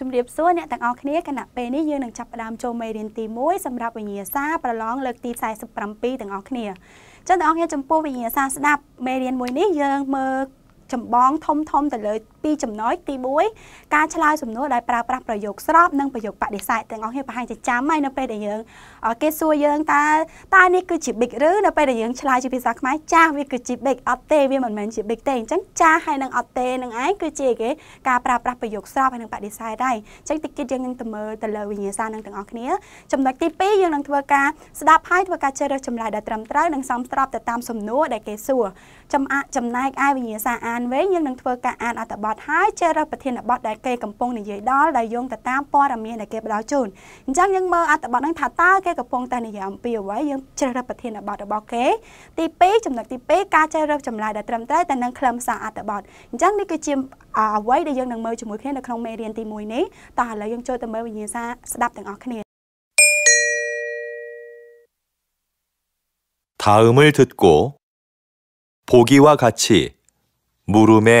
ជំរាបសួរអ្នកទាំងអស់គ្នាគណៈពេលនេះយើងនឹងចាប់ផ្ដើមចូលមេរៀនទី1សម្រាប់វិញ្ញាសាប្រឡងលើកទី47ទាំងអស់គ្នាចឹងទាំងអស់គ្នាចំពោះវិញ្ញាសាស្ដាប់មេរៀនមួយនេះយើង មើលចម្បងធំធំទៅលើពីចំណុចទី1ការឆ្លើយសំណួរដោយប្រើប្រាស់ប្រយោគស្របនិងប្រយោគបដិសេធទាំងអស់គ្នាប្រហែលជាចាំហើយនៅពេលដែលយើងគេសួរយើងតើតើនេះគឺជា big ឬនៅពេលដែលយើងឆ្លើយជាភាសាខ្មែរចាស់វាគឺជា big អត់ទេវាមិនមែនជា big ទេអញ្ចឹងចាស់ហើយនឹងអត់ទេនឹងឯងគឺជាគេការប្រើប្រាស់ប្រយោគស្របហើយនឹងបដិសេធដែរអញ្ចឹងតិចទៀតយើងនឹងទៅមើលទៅលើវិញ្ញាសានឹងទាំងអស់គ្នាចំណុចទី2យើងនឹងធ្វើការស្ដាប់ហើយធ្វើការជ្រើសរើសចម្លើយដែលត្រឹមត្រូវនិងសមស្របទៅតាមសំណួរដែលគេសួរចំចំណែកឯវិញ្ញាសាអានវិញយើងនឹងធ្វើការអានអត្ថបទទហើយជ្រើសរើសប្រធានបទដែលគេកំពុងនិយាយដល់ដែលយោងទៅតាមព័ត៌មានដែលគេផ្ដល់ជូនអញ្ចឹងយើងមើលអត្ថបទហ្នឹងថាតើគេកំពុងតែនិយាយអំពីអ្វីយើងជ្រើសរើសប្រធានបទរបស់គេទី2ចំណុចទី2ការជ្រើសរើសចម្លើយដែលត្រឹមត្រូវទៅនឹងខ្លឹមសារអត្ថបទអញ្ចឹងនេះគឺជាអ្វីដែលយើងនឹងមើលជាមួយគ្នានៅក្នុងមេរៀនទី1នេះតោះឥឡូវយើងចូលទៅមើលវិញ្ញាសាស្ដាប់ទាំងអស់គ្នា다음을듣고보기와같이물음에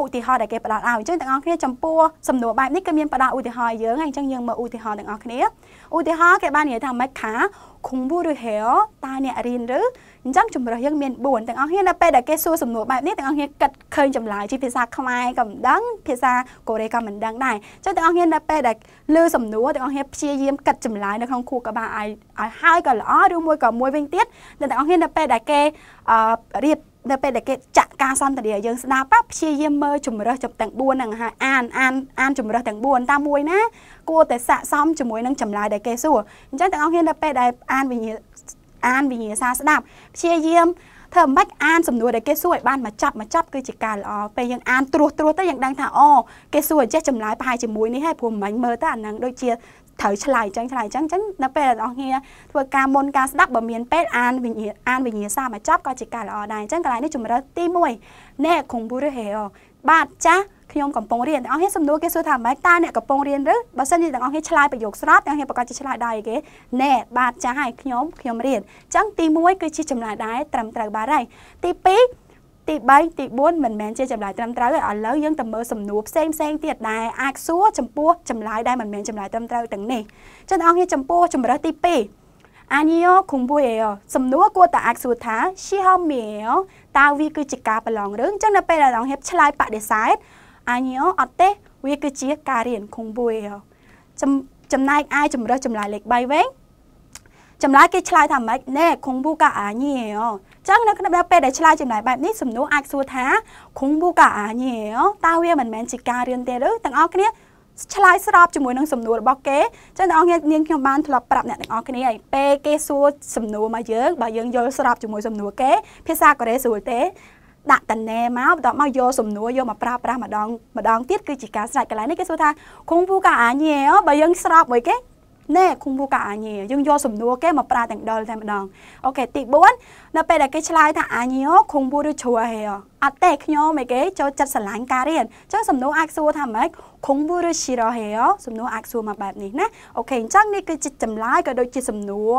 ឧទាហរណ៍ដែលគេផ្ដល់ឲ្យអញ្ចឹងទាំងអស់គ្នាចំពោះសំណួរបែបនេះគឺមានផ្ដល់ឧទាហរណ៍យើងហើយអញ្ចឹងយើងមើលឧទាហរណ៍ទាំងអស់គ្នាឧទាហរណ៍គេបាននិយាយថាម៉េចខាខុងវូឬហេតើអ្នករៀនឬអញ្ចឹងជំរើសយើងមាន4ទាំងអស់គ្នានៅពេលដែលគេសួរសំណួរបែបនេះទាំងអស់គ្នាគិតឃើញចម្លើយជាភាសាខ្មែរក៏មិនដឹងភាសាកូរ៉េក៏មិនដឹងដែរអញ្ចឹងទាំងអស់គ្នានៅពេលដែលលើសំណួរទាំងអស់គ្នាព្យាយាមគិតចម្លើយនៅក្នុងខួរក្បាលឲ្យឲ្យហើយក៏ល្អឬមួយក៏មួយវិញទៀតទាំងអស់គ្នានៅពេលដែលគេរៀបនៅពេលដែលគេចាក់ការសន្ទនាយើងស្ដាប់ព្យាយាមមើលជំរើសចំទាំង4ហ្នឹងហើយអានអានអានជំរើសទាំង4តាមមួយណាគួរតែស័កសមជាមួយនឹងចម្លើយដែលគេសួរអញ្ចឹងទាំងអស់គ្នានៅពេលដែលអានវិញ្ញាអានវិញ្ញាសាស្ដាប់ព្យាយាមធ្វើមិនអានសំណួរដែលគេសួរឲ្យបានមកចប់មកចប់គឺជាការល្អពេលយើងអានត្រួសត្រួសទៅយើងដឹងថាអូគេសួរចេះចម្លើយប្រហែលជាមួយនេះហើយព្រោះមិញមើលទៅអានឹងដូចជាត្រូវឆ្លើយចឹងឆ្លើយចឹងចឹងនៅពេលដែលបងប្អូនធ្វើការមុនការស្ដាប់បើមានពេលអានវិញ្ញាអានវិញ្ញាសាមកចប់ក៏ជាការល្អដែរចឹងកន្លែងនេះជំរើសទី1អ្នកកុំបុរិហេរបាទចាស់ខ្ញុំកំពុងរៀនទាំងអស់គ្នាសំណួរគេសួរថាម៉េចតើអ្នកកំពុងរៀនឬបើសិនជាទាំងអស់គ្នាឆ្លើយប្រយោគស្របទាំងអស់គ្នាប្រកាសជាឆ្លើយដែរគេណែបាទចាស់ហើយខ្ញុំ ខ្ញុំរៀនអញ្ចឹងទី1គឺជា ចម្លើយដែរត្រឹមត្រូវបាទហើយទី2ទី3ទី4មិនមែនជាចម្លើយត្រឹមត្រូវទេឥឡូវយើងទៅមើលសំណួរផ្សេងផ្សេងទៀតដែលអាចសួរចំពោះចម្លើយដែលមិនមែនចម្លើយត្រឹមត្រូវទាំងនេះចឹងអរគ្នាចំពោះជំរើសទី2អានីយ៉ូគុំប៊ូអេសំណួរគួរតែអាចសួរថាឈីហមមីតើវាគឺជាការប្រឡងរឿងចឹងនៅពេលដែលអង្គហៀបឆ្លើយបដិសេធអានីយ៉ូអត់ទេវាគឺជាការរៀនគុំប៊ូអេចំណែកអាយជំរើសចម្លើយលេខ3វិញចម្លើយគេឆ្លើយថាម៉េចណែខុងប៊ូកាអាញីអោចឹងនៅក្នុងដល់ពេលដែលឆ្លើយចម្លើយបែបនេះសំណួរអាចសួរថាខុងប៊ូកាអាញីអោតើវាមិនមែនជាការរៀនទេឬទាំងអស់គ្នាឆ្លើយស្របជាមួយនឹងសំណួររបស់គេចឹងទាំងអស់គ្នានាងខ្ញុំបានធ្លាប់ប្រាប់អ្នកទាំងអស់គ្នាឲ្យពេលគេសួរសំណួរមកយើងបើយើងយល់ស្របជាមួយសំណួរគេភាសាកូរ៉េស្រួលទេ ដាក់តណែមកបន្ទាប់មកយកសំណួរយកមកប្រើប្រាស់ម្ដងម្ដងទៀតគឺជាការស្រេចកន្លែងនេះគេសួរថាគុងពូកាអាញេបើយើងស្របមួយគេណែគុំពូកាអាញាយើងយកសំណួរគេមកប្រើទាំងដុលតែម្ដងអូខេទី4នៅពេលដែលគេឆ្លើយថាអាញាគុំពូឬជ្រួហេអត់ទេខ្ញុំឯគេចូលចិត្តស្រឡាញ់ការរៀនអញ្ចឹងសំណួរអាចសួរថាម៉េចគុំពូឬឈីរ៉ូហេសំណួរអាចសួរមកបែបនេះណាអូខេអញ្ចឹងនេះគឺជាចម្លើយក៏ដូចជាសំណួរ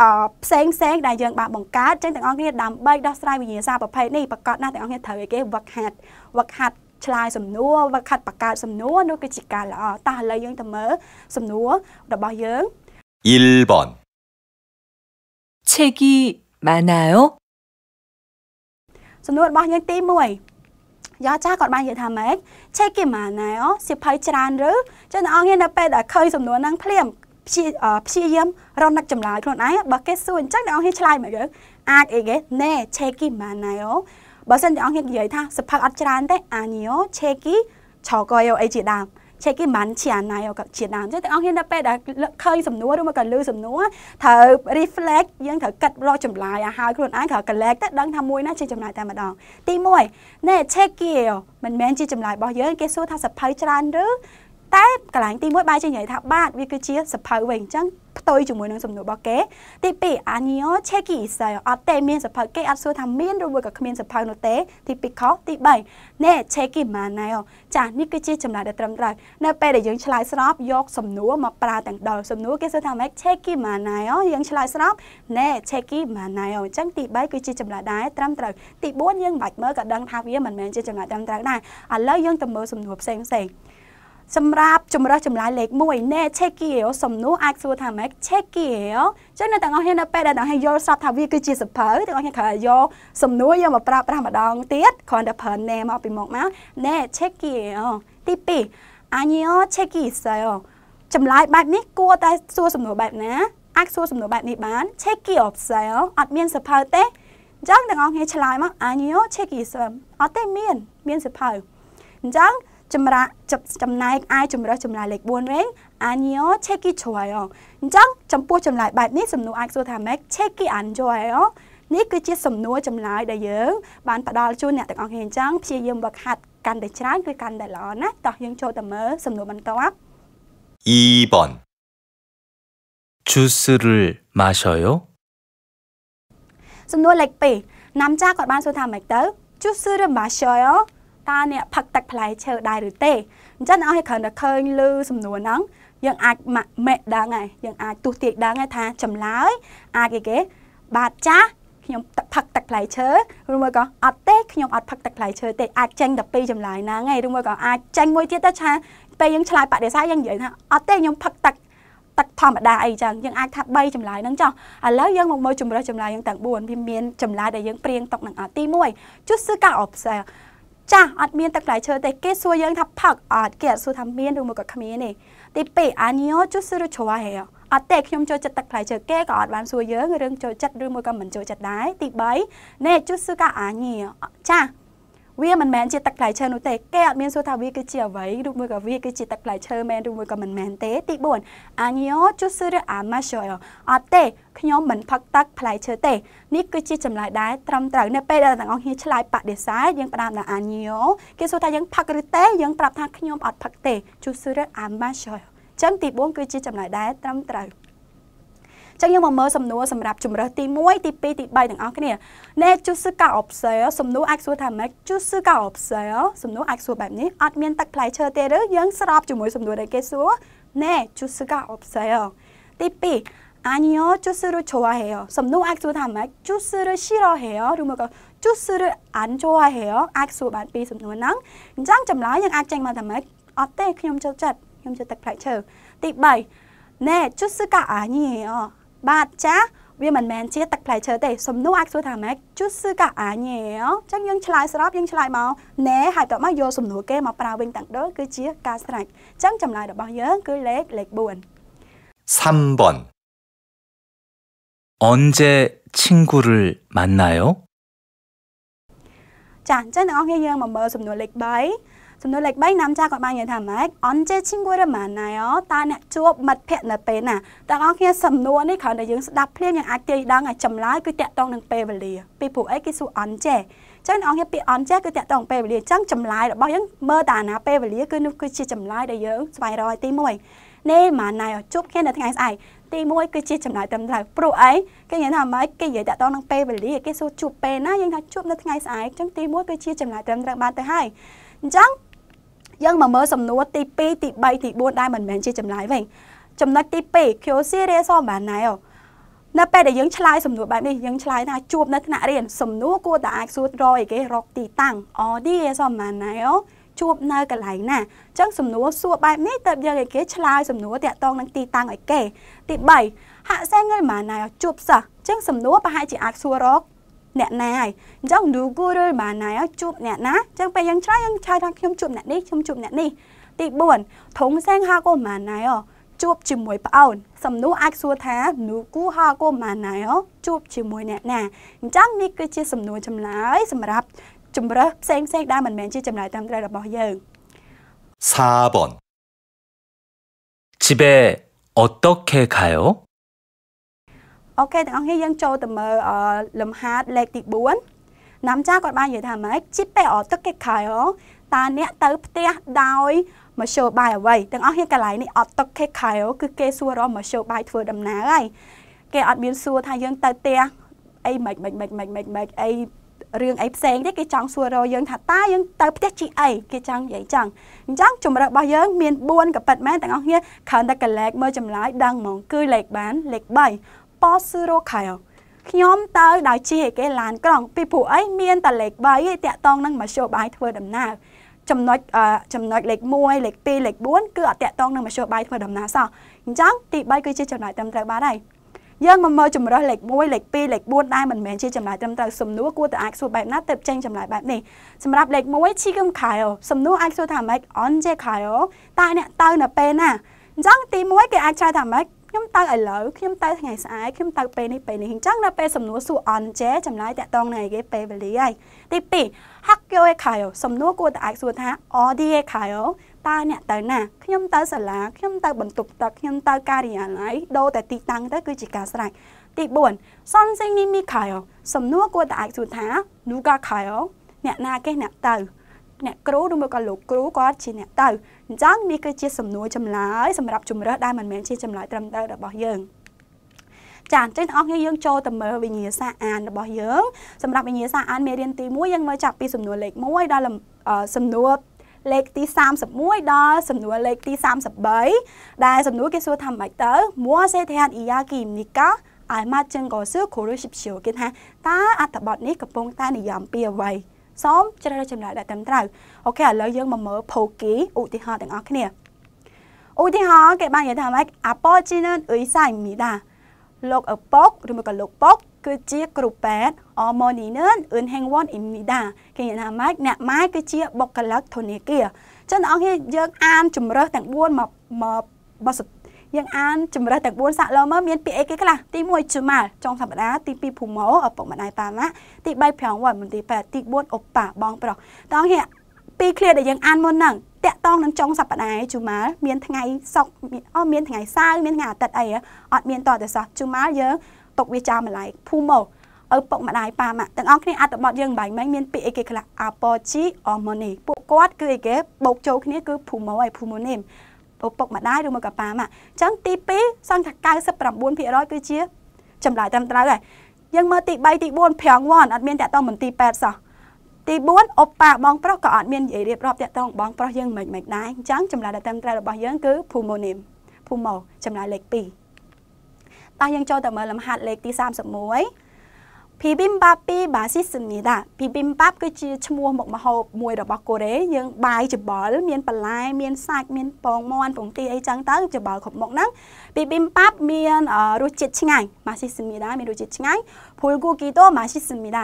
អឺផ្សេងផ្សេងដែលយើងបានបង្កើតចឹងទាំងអស់គ្នាដើម្បីដោះស្រាយវិញ្ញាសាប្រភេទនេះប្រកាសណាស់ទាំងអស់គ្នាត្រូវឲ្យគេវឹកហាត់វឹកហាត់ឆ្លើយសំណួរវឹកហាត់បង្កើតសំណួរនោះគឺជាការល្អតោះឥឡូវយើងទៅមើលសំណួររបស់យើង1번책이많아요សំណួររបស់យើងទី1យ៉ាចាស់គាត់បាននិយាយថាម៉េចឆេកគេម៉ាណែអូសិភ័យច្រើនឬចឹងអ្នកអង្គនៅពេលដែលឃើញសំណួរហ្នឹងភ្លាមព្យាព្យាយាមរកនឹកចម្លើយខ្លួនឯងបើគេសួរអញ្ចឹងអ្នកអង្គឆ្លើយមកយើងអាចអីគេណែឆេកគេម៉ាណែអូបើសិនជាអង្គហ៊ាននិយាយថាសភៅអត់ច្រើនទេអានីយោឆេគីឆកយោអីជាដើមឆេគីមិនជាអាណាយោជាដើមចឹងទាំងអង្គហ៊ានដល់ពេលដែលឃើញសំណួរឬមកក៏លឺសំណួរត្រូវ reflect យើងត្រូវកាត់រកចម្លើយឲ្យហើយខ្លួនឯងត្រូវ collect ទៅដឹងថាមួយណាជាចម្លើយតែម្ដងទី1ណែឆេគីមិនមែនជាចម្លើយរបស់យើង គេសួរថាសភៅច្រើនឬតែកន្លែងទី1បែរជានិយាយថាបាទវាគឺជាសភៅវិញអញ្ចឹងផ្ទុយជាមួយនឹងសំណួររបស់គេ ទី2អានីយ៉ូឆេគីសៃអត់ទេមានសភៅគេអត់សួរថាមានឬមួយក៏គ្មានសភៅនោះទេ ទី2ខុសទី3ណែឆេគីម៉ាណៃអូចានេះគឺជាចម្លើយដែលត្រឹមត្រូវនៅពេលដែលយើងឆ្លើយស្របយក សំណួរមកប្រើទាំងដល់សំណួរគេសួរថាម៉េចឆេគីម៉ាណៃអូយើងឆ្លើយស្របណែឆេគីម៉ាណៃអូអញ្ចឹងទី3គឺជាចម្លើយដែរត្រឹមត្រូវទី4យើងមិនបាច់មើលក៏ដឹងថាវាមិនមែនជាចម្លើយត្រឹមត្រូវដែរឥឡូវយើងទៅមើលសំណួរផ្សេងផ្សេងៗសម្រាប់ជំរើសចម្លើយលេខ1ណែឆេគីលសំណួរអាចសួរថាម៉េចឆេគីលចឹងនៅទាំងអស់គ្នានៅពេលដែលទាំងគ្នាយល់សពថាវាគឺជាសភៅទាំងអស់គ្នាត្រូវយកសំណួរយកមកប្រើប្រាស់ម្ដងទៀតគ្រាន់តែប្រើណែមកពីមុខមកណែឆេគីលទី2អានីយោឆេគីសយោចម្លើយបែបនេះគួរតែ សួរសំណួរបែបណាអាចសួរសំណួរបែបនេះបានឆេគីអបសយោអត់មានសភៅទេចឹងទាំងអស់គ្នាឆ្លើយមកអានីយោឆេគីសអត់ទេមាន មានសភៅអញ្ចឹងចម្រាចំណែកអាយជំរើសចម្លើយលេខ4វិញអានយោឆេគីជ្រួយអញ្ចឹងចំពោះចម្លើយបែបនេះសំណួរអាចសួរថាម៉េចឆេគីអានយោអនេះគឺជាសំណួរចម្លើយដែលយើងបានផ្ដល់ជូនអ្នកទាំងអស់គ្នាអញ្ចឹងព្យាយាមវឹកហាត់កាន់តែច្រើនគឺកាន់តែល្អណាតោះយើងចូលទៅមើលសំណួរបន្ទាប់2번주스를마셔요សំណួរលេខ2ណាំចាគាត់បានសួរថាម៉េចទៅជូសឺរម៉ាឈ័រតើអ្នកផឹកទឹកផ្លែឈើដែរឬទេអញ្ចឹងអស់ឲ្យគ្រាន់តែឃើញឮសំណួរហ្នឹងយើងអាចមេដឹងហើយយើងអាចទស្សទាយដឹងហើយថាចម្លើយអាចអីគេបាទចាស់ខ្ញុំផឹកទឹកផ្លែឈើឬមួយក៏អត់ទេខ្ញុំអត់ផឹកទឹកផ្លែឈើទេអាចចេញតែពីរចម្លើយហ្នឹងហើយឬមួយក៏អាចចេញមួយទៀតទៅថាពេលយើងឆ្លើយបដិសេធយើងនិយាយថាអត់ទេខ្ញុំផឹកទឹកទឹកធម្មតាអីចឹងយើងអាចថា3ចម្លើយហ្នឹងចុះឥឡូវយើងមកមើលជំរើសចម្លើយយើងទាំង4វាមានចម្លើយដែលយើងព្រៀងຕົកនឹងអត់ទី1 choose ការ observe ចាស់អត់មានទឹកផ្លែឈើទេគេសួរយើងថាផឹកអត់គេអត់សួរថាមានឬមកក៏គ្មានទេទី2អានិយោជុសរុជវ៉ាហេអត់ទេខ្ញុំចូលចិត្តទឹកផ្លែឈើគេក៏អត់បានសួរយើងរឿងចូលចិត្តឬមួយក៏មិនចូលចិត្តដែរទី3ណែជុសកាអាញីចាស់វាមិនមែនជាទឹកផ្លែឈើនោះទេគេអត់មានសួរថាវាគឺជាអ្វីឬមួយក៏វាគឺជាទឹកផ្លែឈើមែនឬមួយក៏មិនមែនទេទី4អាញីយោជូស៊ឺរអាម៉ាសយអត់ទេ ខ្ញុំមិនផឹកទឹកផ្លែឈើទេនេះគឺជាចម្លើយដែរត្រឹមត្រូវនៅពេលដែលទាំងអស់គ្នាឆ្លើយបដិសេធយើងផ្ដើមដល់អាញីយោគេសួរថាយើងផឹកឬទេយើងប្រាប់ថាខ្ញុំអត់ផឹកទេជូស៊ឺរអាម៉ាសយចឹងទី4គឺជាចម្លើយដែរត្រឹមត្រូវចឹងយើងមកមើលសំណួរសម្រាប់ជម្រើសទី1ទី2ទី3ទាំងអស់គ្នាអ្នកជូសកាអបសែសំណួរអាចសួរថាម៉េចជូសកាអបសែសំណួរអាចសួរបែបនេះអត់មានទឹកផ្លែឈើទេឬយើងស្របជាមួយសំណួរដែលគេសួរណែជូសកាអបសែទី2아니요주스를좋아해요섬노악수단말주스를싫어해요그러면주스를안좋아해요악수반비섬노낭인장점라양악쟁마단말어때그냥저잣그냥저딱발쳐ទី3네주스가아니에요បាទចាវាមិនមែនជាទឹកផ្លែឈើទេសំណួរអាចសួរថាម៉េចជូសឺកាអាញ៉េអញ្ចឹងយើងឆ្លើយស្របយើងឆ្លើយមកណែហើយតោះមកយកសំណួរគេមកប្រើវិញទាំងដូចគឺជាការស្រេចអញ្ចឹងចម្លើយរបស់យើងគឺលេខលេខ4 3번언제친구를만나요ចាអញ្ចឹងអ្នកនរគ្នាយើងមកមើលសំណួរលេខ3សំណួរលេខ3ណាំចាគាត់បាននិយាយថាម៉េចអនជេឈីងគួរម៉ាណៃអូតើអ្នកជួបមិត្តភ័ក្តិនៅពេលណាទាំងអស់គ្នាសំណួរនេះគ្រាន់តែយើងស្ដាប់ភ្លាមយើងអាចទាយដឹងហើយចម្លើយគឺតាក់ទងនឹងពេលវេលាពីព្រោះអីគេសួរអនជេចឹងអង្គពាក្យអនចេះគឺតាក់ទងពេលវេលាចឹងចម្លើយរបស់យើងមើលតាណាពេលវេលាគឺនោះគឺជាចម្លើយដែលយើងស្វែងរកទី1នេះម៉ាណៃឲ្យជប់គ្នានៅថ្ងៃស្អែកទី1គឺជាចម្លើយត្រឹមត្រូវព្រោះអីគេនិយាយថាម៉េចគេនិយាយតាក់ទងនឹងពេលវេលាគេសួរជួបពេលណាយើងថាជួបនៅថ្ងៃស្អែកចឹងទី1គឺជាចម្លើយត្រឹមត្រូវបានទៅហើយអញ្ចឹងយើងមកមើលសំណួរទី2ទី3ទី4ដែលមិនមែនជាចម្លើយវិញចំណុចទី2 QC រៀនសមបានណែអូនៅពេលដែលយើងឆ្លើយសំណួរបែបនេះយើងឆ្លើយថាជួបនៅថ្នាក់រៀនសំណួរគួរតែអាចសួររកអីគេរកទីតាំង OD សមបានណែអូជួបនៅកន្លែងណាអញ្ចឹងសំណួរសួរបែបនេះតើយើងឲ្យគេឆ្លើយសំណួរតាក់ទងនឹងទីតាំងឲ្យគេទី3ហាក់សែងងើយម៉ាណៃឲ្យជួបសិស្សអញ្ចឹងសំណួរប្រហែលជាអាចសួររកអ្នកណាហើយអញ្ចឹង누구를만나요ជួបអ្នកណាអញ្ចឹងពេលយើងឆ្លើយយើងឆ្លើយថាខ្ញុំជួបអ្នកនេះខ្ញុំជួបអ្នកនេះទី4ធងសែងហៅកូម៉ាណៃអូជួបជាមួយប្អូនសំណួរអាចសួរថានូគូហៅកូម៉ាណៃអូជួបជាមួយអ្នកណាអញ្ចឹងនេះគឺជាសំណួរចម្លើយសម្រាប់ជំរើសផ្សេងផ្សេងដែលមិនមែនជាចម្លើយត្រឹមត្រូវរបស់យើង4번집에어떻게가요អូខេទាំងអស់គ្នាយើងចូលទៅមើលលំហាត់លេខទី4ណាំចាគាត់បាននិយាយថាម៉េចជីពេអទឹកគេខៃអូតាអ្នកទៅផ្ទះដោយមជ្ឈបាយអ្វីទាំងអស់គ្នាកន្លែងនេះអត់ទឹកគេខៃអូគឺគេសួររកមជ្ឈបាយធ្វើដំណើរហើយគេអត់មានសួរថាយើងទៅផ្ទះអីមិនមិនមិនមិនមិនមិនអីរឿងអីផ្សេងទេគេចង់សួររកយើងថាតើយើងទៅផ្ទះជីអីគេចង់និយាយចឹងអញ្ចឹងជំរឿរបស់យើងមាន4ក៏ប៉ិតមែនទាំងអស់គ្នាគ្រាន់តែ collect មើលចម្លើយដឹងហ្មងគឺលេខបានលេខ3ប៉ូស៊ឺរ៉ូខែលខ្ញុំទៅដោយជិះឯគេឡានក្រុងពីព្រោះអីមានតែលេខ3ឯតាក់តងនឹងមធ្យោបាយធ្វើដំណើរ ចំណុចចំណុចលេខ1លេខ2លេខ4គឺអត់តាក់តងនឹងមធ្យោបាយធ្វើដំណើរសោះអញ្ចឹងទី3គឺជាចំណុចត្រឹមត្រូវបាទហើយយើងមកមើលជំរើសលេខ1លេខ2លេខ4ដែរមិនមែនជាចម្លើយត្រឹមត្រូវសំណួរគួរតែអាចសួរបែបណាទៅចេញចម្លើយបែបនេះសម្រាប់លេខ1ឈីគឹមខៃអូសំណួរអាចសួរថាម៉េចអនជេខៃអូតើអ្នកទៅនៅពេលណាអញ្ចឹងទី1គេអាចឆ្លើយថាម៉េចខ្ញុំទៅឥឡូវខ្ញុំទៅថ្ងៃស្អែកខ្ញុំទៅពេលនេះពេលនេះអញ្ចឹងដល់ពេលសំណួរសួរអន់ចេចម្លើយតាក់តងនឹងឯគេពេលវេលាហើយទី2ហាក់យោឯខាយោសំណួរគួរតែអាចសួរថាអឌីឯខាយោតើអ្នកទៅណាខ្ញុំទៅសាលាខ្ញុំទៅបន្ទប់ទឹកខ្ញុំទៅការិយាល័យដូរតែទីតាំងទៅគឺជាការស្រេចទី4សំសិងនេះមីខាយោសំណួរគួរតែអាចសួរថានូកាខាយោអ្នកណា គេអ្នកទៅអ្នកគ្រូឬមកក៏លោកគ្រូគាត់ជាអ្នកទៅអញ្ចឹងនេះគឺជា សំណួរចម្លើយសម្រាប់ជំរើសដែលមិនមែនជាចម្លើយត្រឹមត្រូវរបស់យើងចាអញ្ចឹងបងប្អូនយើងចូលទៅមើលវិញ្ញាសាអានរបស់យើង សម្រាប់វិញ្ញាសាអានមេរៀនទី1យើងមើលចាប់ពីសំណួរលេខ1ដល់សំណួរលេខទី31ដល់សំណួរលេខទី33ដែលសំណួរគេសួរថាម៉េចទៅមួសេធានអ៊ីយ៉ាគីនីកាអាយម៉ាចឹងក៏សួរគូរូសិបឈូគេថាតើអត្ថបទនេះកំពុងតែនិយមពីអ្វីសូមជ្រើសរើសចម្លើយដែលត្រឹមត្រូវអូខេឥឡូវយើងមកមើលភោគីឧទាហរណ៍ទាំងអស់គ្នាឧទាហរណ៍គេបាននិយាយថាម៉េចអពតជីណអ៊ុយសៃមីដាលោកឪពុកឬមកក៏លោកពុក គឺជាគ្រូពេទ្យអមនីនអ៊ុនហេងវ៉ាន់អ៊ីមីដាគេនិយាយថាម៉េចអ្នកម៉ែគឺជាបុគ្គលិកធនាគារចឹងបងប្អូនយើងអានជំរើសទាំង4មកមកបោះយើងអានជំរើសទាំង4សាក់លោមើលមានពាក្យអីគេខ្លះទី1ចំម៉ាល់ចុងសប្តាហ៍ទី2ភូម៉ោឪពុកម្ដាយប៉ាម៉ាក់ទី3ប្រងវត្តមន្ទីរពេទ្យទី4អប៉ាបងប្រុសតោះគេពីរឃ្លាដែលយើងអានមុនហ្នឹងតាក់តងនឹងចុងសប្តាហ៍ជូម៉ាល់មានថ្ងៃសុកអូមានថ្ងៃសៅរ៍មានថ្ងៃអាទិត្យអីអត់មានតតែសោះជូម៉ាល់យើងຕົកវាចាម្លាយភូម៉ោឪពុកម្ដាយប៉ាម៉ាក់ទាំងអស់គ្នាអត្ថបទយើងបាញ់មិនមានពាក្យអីគេខ្លះ apogee harmony ពួកគាត់គឺអីគេបូកចូលគ្នាគឺភូម៉ោហើយភូម៉ូនេមឪពុកម្ដាយឬមកកប៉ាម៉ាក់អញ្ចឹងទី2សង្ឃថា99%គឺជា ចម្លើយត្រឹមត្រូវហើយយើងមើលទី3ទី4ប្រាំងវ៉ាន់អត់មានតាក់ទងមន្ទីរពេទ្យសោះទី4អប៉ាបងប្រុសក៏អត់មាននិយាយរៀបរាប់តាក់ទងបង ប្រុសយើងមិនមិនដែរអញ្ចឹងចម្លើយដែលត្រឹមត្រូវរបស់យើងគឺ phomonym phomo ចម្លើយលេខ2តោះយើងចូលទៅមើលលំហាត់លេខទី31비빔밥이맛있습니 다. 비빔밥គឺជាឈ្មោះមុខម្ហូបមួយរបស់កូរ៉េយើងបាយច្បល់មានបន្លែមានសាច់មានពងមាន់ពងទាអីចឹងទៅច្បល់គ្រប់មុខហ្នឹង비빔밥មានរសជាតិឆ្ងាញ់맛있습니다មានរសជាតិឆ្ងាញ់불고기도맛있습니다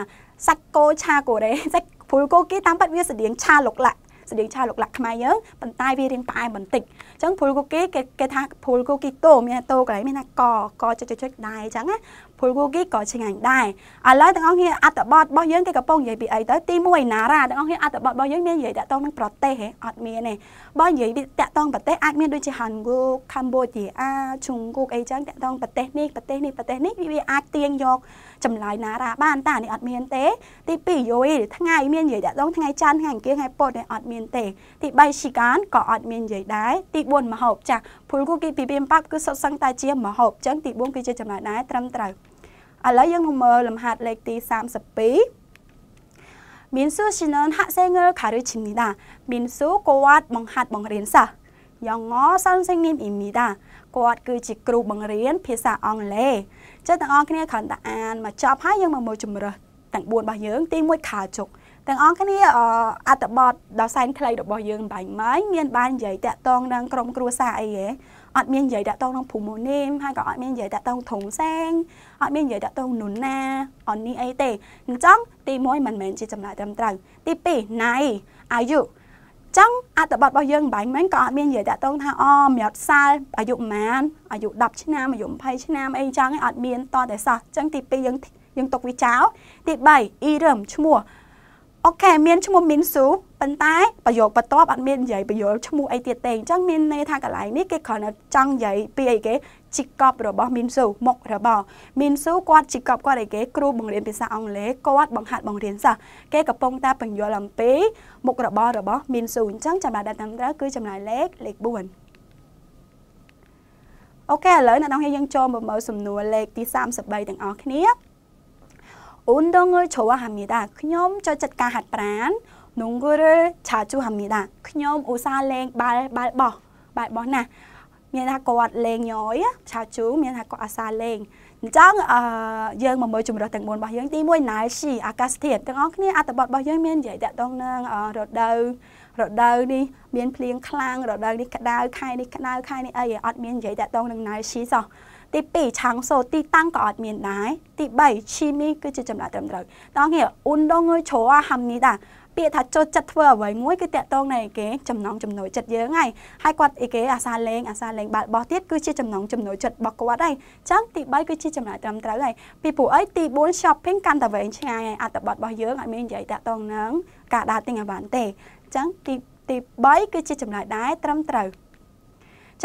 សាច់គោឆាកូរ៉េសាច់불고기តាមពិតវាស្តៀងឆាលុកឡាក់ស្តៀងឆាលោកលាក់ខ្មែរយើងប៉ុន្តែវារៀងផ្អែមបន្តិចអញ្ចឹងភូលគូគីគេគេថាភូលគូគីតូមានតូកន្លែងមានថាកកចុចចុចដែរអញ្ចឹងណាព្រួយគូគីក៏ឆ្ងាញ់ដែរឥឡូវទាំងអស់គ្នាអត្តបទរបស់យើងគេកំពុងនិយាយពីអីទៅទី1ណារ៉ាទាំងអស់គ្នាអត្តបទរបស់យើងមាននិយាយតាក់ទងនឹងប្រទេសហ៎អត់មានទេបើនិយាយតាក់ទងប្រទេសអាចមានដូចជាហាន់គូកម្ពុជាអាជុងគូអីចឹងតាក់ទងប្រទេសនេះប្រទេសនេះប្រទេសនេះវាអាចទាញយកចម្លើយណារ៉ាបានតានេះអត់មានទេទី2យុយថ្ងៃមាននិយាយតាក់ទងថ្ងៃច័ន្ទថ្ងៃអង្គារថ្ងៃពុធនេះអត់មានទេទី3ឈីកានក៏អត់មាននិយាយដែរទី4មហូបចាស់ព្រោះគូគីពីពីប៉ាប់គឺសុទ្ធសឹងតែជាមហូបចឹងទី4គឺជាចម្លើយដែរត្រឹមត្រូវឥឡូវយើងមកមើលលំហាត់លេខទី32មីនស៊ូឈិននហាក់សេងើខារឺឈីមីដាមីនស៊ូគាត់បង្ហាត់បង្រៀនសិស្សយ៉ាងងសាន់សេងនីមអ៊ីមីដាគាត់គឺជាគ្រូបង្រៀនភាសាអង់គ្លេសចឹងទាំងអស់គ្នាគ្រាន់តែអានមកចប់ហើយយើងមកមើលជំរើសទាំង4របស់យើងទី1ខាជុកទាំងអស់គ្នាអត្តបទដល់សែនខ្លីរបស់យើងបាញ់ម៉ៃមាន បាននិយាយតាក់តងនឹង ក្រុមគ្រួសារអីហ៎អត់មាននិយាយតាក់ទងនឹងភូមិនេមហើយក៏អត់មាននិយាយតាក់ទងធំសែងអត់មាននិយាយតាក់ទងនុណាអននេះអីទេអញ្ចឹងទី1មិនមែនជាចំណាយត្រឹមត្រូវទី2ណៃអាយុចឹងអត្ថបទរបស់យើងបាញ់មិនក៏អត់មាននិយាយតាក់ទងថាអូមរត់សាលអាយុប្រហែលអាយុ10ឆ្នាំអាយុ20ឆ្នាំអីចឹងឯងអត់មានតតែសោះចឹងទី2យើងយើងຕົកវាចោលទី3អ៊ីរឹមឈ្មោះអូខេមានឈ្មោះមីនស៊ូប៉ុន្តែប្រយោគបន្ទាប់អត់មាននិយាយប្រយោគឈ្មោះអីទៀតទេអញ្ចឹងមានន័យថាកន្លែងនេះគេគ្រាន់តែចង់និយាយពីអីគេជីកប់របស់មីនស៊ូមុខរបស់មីនស៊ូគាត់ជីកប់គាត់អីគេគ្រូបង្រៀនភាសាអង់គ្លេសគាត់បង្ហាត់បង្រៀនសិស្សគេកំពុងតែបញ្យល់អំពីមុខរបររបស់មីនស៊ូអញ្ចឹងចំណាយដែលត្រឹមត្រូវគឺចំណាយលេខលេខ4អូខេឥឡូវអ្នកនរយើងចូលមកមើលសំណួរលេខទី33ទាំងអស់គ្នា운동을좋아합니 다. 그념저짓가핫브란농구를자주합니 다. 그념우사랭발발버발버나មានថាគាត់លេងញយឆាជូមានថាគាត់អាសាលេងអញ្ចឹងអឺយើងមកមើលជំរឹះទាំង4របស់យើងទី1ណៃស៊ីអាកាសធាតុទាំងអស់គ្នាអត្ថបទរបស់យើងមាននិយាយតាក់ទងនឹងរដូវរដូវនេះមានភ្លៀងខ្លាំងរដូវនេះក្តៅខែនេះក្តៅខែនេះអីអត់មាននិយាយតាក់ទងនឹងណៃស៊ីសោះទី2ឆាងសូទីតាំងក៏អត់មានដែរទី3ឈីមី គឺជាចម្លើយត្រឹមត្រូវតោះងារអ៊ុនដងងើយជ្រោហាំនេះដែរពាក្យថាចូលចិត្តធ្វើអ្វីមួយគឺតាក់ទងនឹងអីគេចំណងចំណុចចិត្តយើងហើយហើយគាត់អីគេអាសាលេងអាសាលេងបាល់បោះទៀតគឺជាចំណងចំណុចចិត្តរបស់គាត់ហើយអញ្ចឹងទី3គឺជាចំណាយត្រឹមត្រូវហើយពីព្រោះអីទី4 shopping កាន់តែវែងឆ្ងាយហើយអត្តបទរបស់យើងអត់មាននិយាយតាក់ទងនឹងការដើរទិញឲ្យបានទេអញ្ចឹងទីទី3គឺជាចំណាយដែរត្រឹមត្រូវ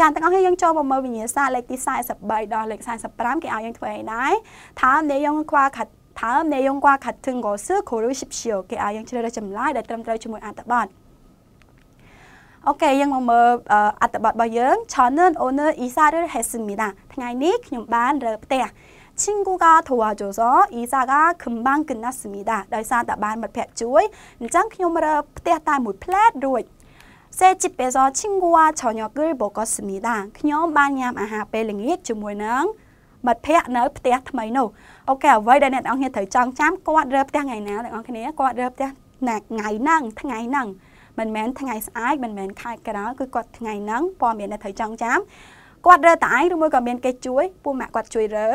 ចាទាំងអស់គ្នាយើងចូលមកមើលវិញ្ញាសាលេខទី43ដល់លេខ45គេឲ្យយើងធ្វើអីដែរថានេះយើងខ្វះខាត់ថានេះយើងខ្វះខាត់ទិងកោសឺខូរូឈីបឈីគេឲ្យយើងជ្រើសរើសចម្លើយដែលត្រឹមត្រូវជាមួយអត្ថបទអូខេយើងមកមើលអត្ថបទរបស់យើង Channel Owner Isa 를했습니다ថ្ងៃនេះខ្ញុំបានរើផ្ទះ친구가도와줘서이사가금방끝났습니다ដោយសារតែបានមិត្តភក្តិជួយអញ្ចឹងខ្ញុំរើផ្ទះតែមួយផ្លែតរួច새집에서친구와저녁을먹었습니 다. 그녀반얌아하베링잇주문은មិត្តភ័ក្តិនៅផ្ទះថ្មីនោះអូខេអ្វីដែលអ្នកទាំងអស់គ្នាត្រូវចងចាំគាត់រើផ្ទះថ្ងៃណាអ្នកទាំងអស់គ្នាគាត់រើផ្ទះណាថ្ងៃហ្នឹងថ្ងៃហ្នឹងមិនមែនថ្ងៃស្អែកមិនមែនខែក្រោយគឺគាត់ថ្ងៃហ្នឹងព័ត៌មានដែលត្រូវចងចាំគាត់រើតឯងឬមួយក៏មានគេជួយពូម៉ាក់គាត់ជួយរើ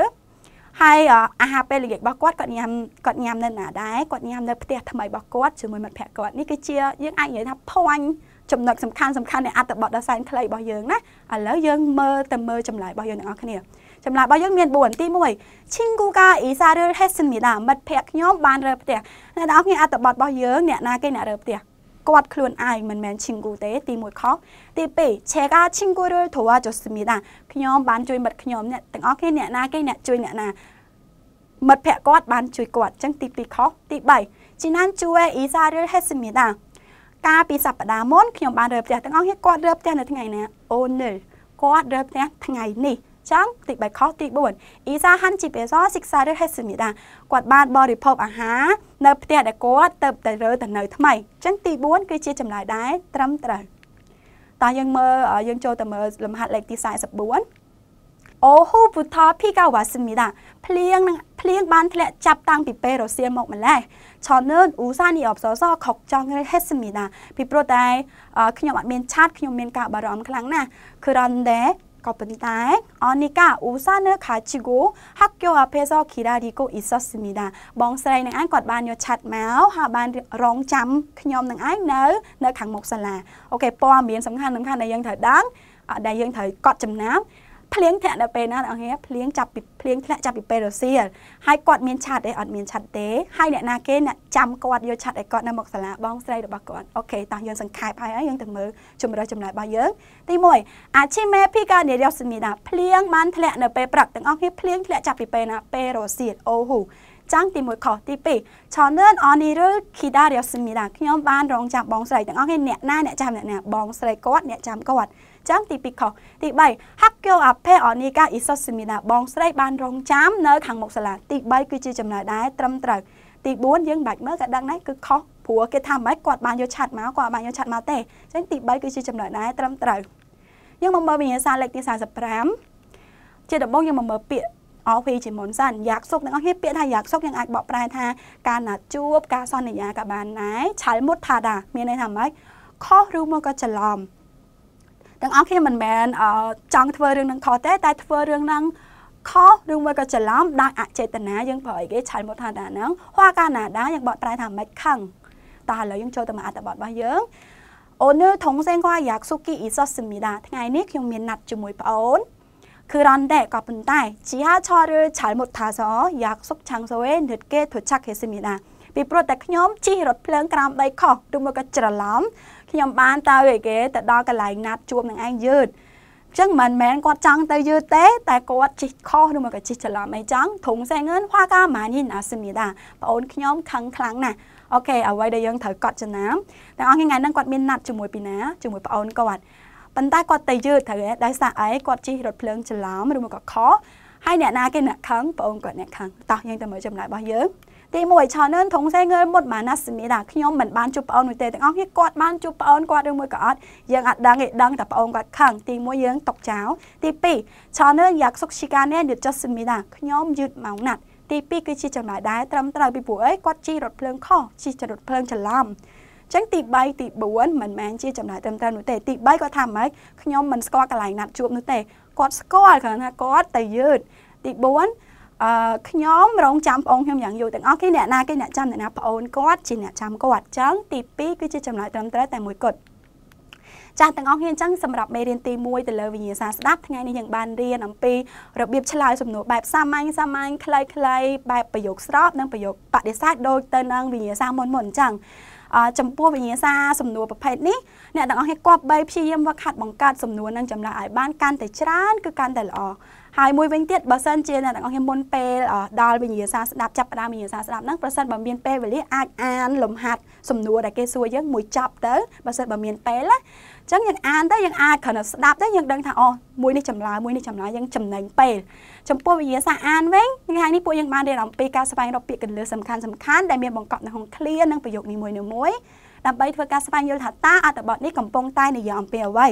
ហើយអាហារពេលល្ងាចរបស់គាត់គាត់ញ៉ាំគាត់ញ៉ាំនៅណាដែរគាត់ញ៉ាំនៅផ្ទះថ្មីរបស់គាត់ជាមួយមិត្តភ័ក្តិគាត់នេះគឺជាយើងអាចនិយាយថា point ចំណុចសំខាន់សំខាន់នៃអត្ថបទដ៏សែនខ្លីរបស់យើងណាឥឡូវយើងមើលទៅមើលចម្លើយរបស់យើងទាំងអស់គ្នាចម្លើយរបស់យើងមាន4ទី1ឈិងគូកាអ៊ីសារឿលហេសិនមីដាមិត្តភ័ក្ដិខ្ញុំបានរើផ្ទះអ្នកនរគ្នាអត្ថបទរបស់យើងអ្នកណាគេអ្នករើផ្ទះគាត់ខ្លួនឯងមិនមែនឈិងគូទេទី1ខុសទី2ឆេកាឈិងគូរឿលធូវ៉ាចុស្មីដាខ្ញុំបានជួយមិត្តខ្ញុំអ្នកទាំងអស់គ្នាអ្នកណាគេអ្នកជួយអ្នកណាមិត្តភ័ក្ដិគាត់បានជួយគាត់អញ្ចឹងទី2ខុសទី3ជីណានជួយអ៊ីសារឿលហេសិនមីដាកាលពីសប្តាហ៍មុនខ្ញុំបានរើផ្ទះទាំងអស់គ្នាគាត់រើផ្ទះនៅថ្ងៃណាអូននេះគាត់រើផ្ទះថ្ងៃនេះចាំទី3ខុសទី4អ៊ីសាហាន់ជីបេសសិក្សាឬហេសមីដាគាត់បានបរិភោគអាហារនៅផ្ទះដែលគាត់ទៅតែរើទៅនៅថ្មីអញ្ចឹងទី4គឺជាចម្លើយដែរត្រឹមត្រូវតោះយើងមើលយើងចូលទៅមើលលំហាត់លេខទី44អូហូពូថាភីកាវ៉ាស៊ីមីដាភ្លៀងនឹងភ្លៀងបានធ្លាក់ចាប់តាំងពីពេលរសៀលមកម្ល៉េះឆនឺនអ៊ូសានីអបសសខុកចង់ហេសមីដាពីព្រោះតែខ្ញុំអត់មានឆាតខ្ញុំមានការបារម្ភខ្លាំងណាស់គឺរ៉នដេក៏ប៉ុន្តែអនិកាអ៊ូសានឺខាជីគូហាក់យោអភេសគីរារីកូអ៊ីសសមីដាបងស្រីនឹងឯងគាត់បានយកឆាត់មកហើយបានរងចាំខ្ញុំនឹងឯងនៅនៅខាងមុខសាលាអូខេព័ត៌មានសំខាន់សំខាន់ដែលយើងត្រូវដឹងដែលយើងត្រូវកត់ចំណាំភ្លៀងធ្លាក់នៅពេលណាអង្គាភ្លៀងចាប់ពីភ្លៀងធ្លាក់ចាប់ពីពេលរសៀលហើយគាត់មានឆាត់ទេអត់មានឆាត់ទេហើយអ្នកណាគេអ្នកចាំគាត់យកឆាត់ឲ្យគាត់នៅមកសាលាបងស្រីរបស់គាត់អូខេតោះយើងសង្ខេបហើយហើយយើងទៅមើលជំរើសចំណាយរបស់យើងទី1អាជីមេភីកានិរិយសមីណាភ្លៀងបានធ្លាក់នៅពេលព្រឹកទាំងអស់គ្នាភ្លៀងធ្លាក់ចាប់ពីពេលណាពេលរសៀលអូហ៊ូចាំងទី1ខុសទី2ឆនឿនអនីរឺគីដារិយសមីណាខ្ញុំបានរងចាំបងស្រីទាំងអស់គ្នាអ្នកណាអ្នកចាំអ្នកណាបងស្រីគាត់អ្នកចាំគាត់ចឹងទី2ខុសទី3ហាក់គីលអាភេអនីកាអ៊ីសុសមីណាបងស្រីបានរងចាំនៅខាងមុខសាលាទី3គឺជាចំណាយដែរត្រឹមត្រូវទី4យើងបាច់មើលក៏ដឹងដែរគឺខុសព្រោះគេថាមិនគាត់បានយកឆាត់មកគាត់បានយកឆាត់មកទេអញ្ចឹងទី3គឺជាចំណុចដែរត្រឹមត្រូវយើងមកមើលវិញ្ញាសាលេខទី45ជាដំបូងយើងមកមើលពាក្យ RP ជាមុនសិនយ៉ាកសុកទាំងអស់គ្នាពាក្យថាយ៉ាកសុកយើងអាចបកប្រែថា ការណាត់ជួប ការសន្យាក៏បានដែរឆាល់មុតថាដាមានន័យថាម៉េចខុសឬមកក៏ច្រឡំទាំងអស់គ្នាមិនមែនចង់ធ្វើរឿងនឹងខុសទេ តែធ្វើរឿងនឹងខុសឬមួយក៏ច្រឡំដោយអចេតនាយើងប្រើអីគេឆៃមកថាតាហ្នឹងហួរកាណាដាយើងបកប្រែថាមិនខឹងតោះឥឡូវយើងចូលទៅមកអត្ថបទរបស់យើងអូនធំសេងគាត់យ៉ាក់ស៊ូគីអ៊ីសូសមីដាថ្ងៃនេះខ្ញុំមានណាត់ជាមួយប្អូនគឺរ៉នដែរក៏ប៉ុន្តែជីហាឆរឺឆៃមកថាសយ៉ាក់ស៊ុកឆាំងសូវេនិតគេធុឆាក់ហេសមីដាពីព្រោះតែខ្ញុំជីរត់ភ្លើងក្រោមដីខុសឬមួយក៏ច្រឡំខ្ញុំបានទៅឯគេទៅដល់កន្លែងណាត់ជួបនឹងឯងយឺតអញ្ចឹងមិនមែនគាត់ចង់ទៅយឺតទេតែគាត់ជិះខុសឬមកក៏ជិះច្រឡំអីចឹងធុងសែងឿនខ្វះការម៉ានហ៊ីនអាសមីដាបងអូនខ្ញុំខឹងខ្លាំងណាស់អូខេអ្វីដែលយើងត្រូវកត់ចំណាំទាំងអស់គ្នាថ្ងៃហ្នឹងគាត់មានណាត់ជាមួយពីណាជាមួយបងអូនគាត់ប៉ុន្តែគាត់ទៅយឺតត្រូវឯដោយសារអីគាត់ជិះរថភ្លើងច្រឡំឬមកក៏ខុសហើយអ្នកណាគេអ្នកខឹងបងអូនគាត់អ្នកខឹងតោះយើងទៅមើលចំណាយរបស់យើងទី1ឆាននធងសែងើមុតបានណាសមីតាខ្ញុំមិនបានជួបប្អូននោះទេទាំងអស់គ្នាគាត់បានជួបប្អូនគាត់ឬមួយក៏អត់យើងអត់ដឹងទេដឹងតែប្អូនគាត់ខឹងទី1យើងຕົកចោលទី2ឆាននយ៉ាក់សុកឈីកាណែនិចសមីតាខ្ញុំយឺតម៉ោងណាត់ទី2គឺជាចំណុចដែរត្រឹមត្រូវពីព្រោះអីគាត់ជិះរថភ្លើងខុសជិះរថភ្លើងច្រឡំចឹងទី3ទី4មិនមែនជាចំណាយត្រឹមត្រូវនោះទេ ទី3គាត់ថាម៉េចខ្ញុំមិនស្គាល់កន្លែងណាត់ជួបនោះទេគាត់ស្គាល់គ្រាន់ថាគាត់ទៅយឺតទី4អឺខ្ញុំរងចាំប្អូនខ្ញុំយ៉ាងយូរទាំងអស់គេអ្នកណាគេអ្នកចាំអ្នកណាប្អូនគាត់ជាអ្នកចាំគាត់អញ្ចឹងទី2គឺជាចំណុចត្រឹមត្រូវតែមួយគត់ចាស់ទាំងអស់គ្នាអញ្ចឹងសម្រាប់មេរៀនទី1ទៅលើវិញ្ញាសាស្ដាប់ថ្ងៃនេះយើងបានរៀនអំពីរបៀបឆ្លើយសំណួរបែបសាមញ្ញសាមញ្ញខ្លីៗបែបប្រយោគស្របនិងប្រយោគបដិសេធដូចទៅនឹងវិញ្ញាសាមុនមុនអញ្ចឹងចំពោះវិញ្ញាសាសំណួរប្រភេទនេះអ្នកទាំងអស់គ្នាគប្បីព្យាយាមវឹកហាត់បង្កើតសំណួរនិងចម្លើយឲ្យបានកាន់តែច្រើនគឺកាន់តែល្អហើយមួយវិញទៀតបើសិនជាអ្នកទាំងអស់គ្នាមុនពេលដល់វិញ្ញាសាស្ដាប់ចាប់ផ្ដើមវិញ្ញាសាស្ដាប់ហ្នឹងប្រសិនបើមានពេលវេលាអាចអានលំហាត់សំណួរដែលគេសួរយើងមួយចប់ទៅបើសិនបើមានពេលណាចឹងយើងអានទៅយើងអាចគ្រាន់តែស្ដាប់ទៅយើងដឹងថាអូមួយនេះចម្លើយមួយនេះចម្លើយយើងចំណេញពេលចំពោះវិញ្ញាសាអានវិញថ្ងៃនេះពួកយើងបានរៀនអំពីការស្វែងរកពាក្យកន្លឹះសំខាន់សំខាន់ដែលមានបង្កប់នៅក្នុង clear និងប្រយោគនីមួយៗដើម្បីធ្វើការស្វែងយល់ថាតើអត្ថបទនេះកំពុងតែនិយាយអំពីអ្វី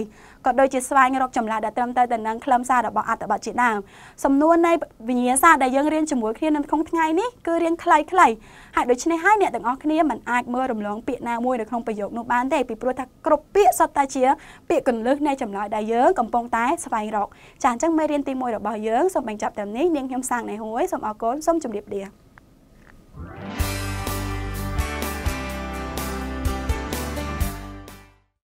ក៏ដូចជាស្វែងរកចម្លើយដែលត្រឹមត្រូវទៅនឹងខ្លឹមសាររបស់អត្ថបទជាដើមសំណួរនៃវិញ្ញាសាដែលយើងរៀនជាមួយគ្នានៅក្នុងថ្ងៃនេះគឺរៀនខ្លីៗហើយដូច្នេះហើយអ្នកទាំងអស់គ្នាមិនអាចមើលរំលងពាក្យណាមួយនៅក្នុងប្រយោគនោះបានទេពីព្រោះថាគ្រប់ពាក្យសុទ្ធតែជាពាក្យកន្លឹះនៃចម្លើយដែលយើងកំពុងតែស្វែងរក ចាអញ្ចឹងមេរៀនទី1របស់យើងសូមបញ្ចប់តាមនេះនាងខ្ញុំសាងណៃហួយសូមអរគុណសូមជម្រាបលា Thank you.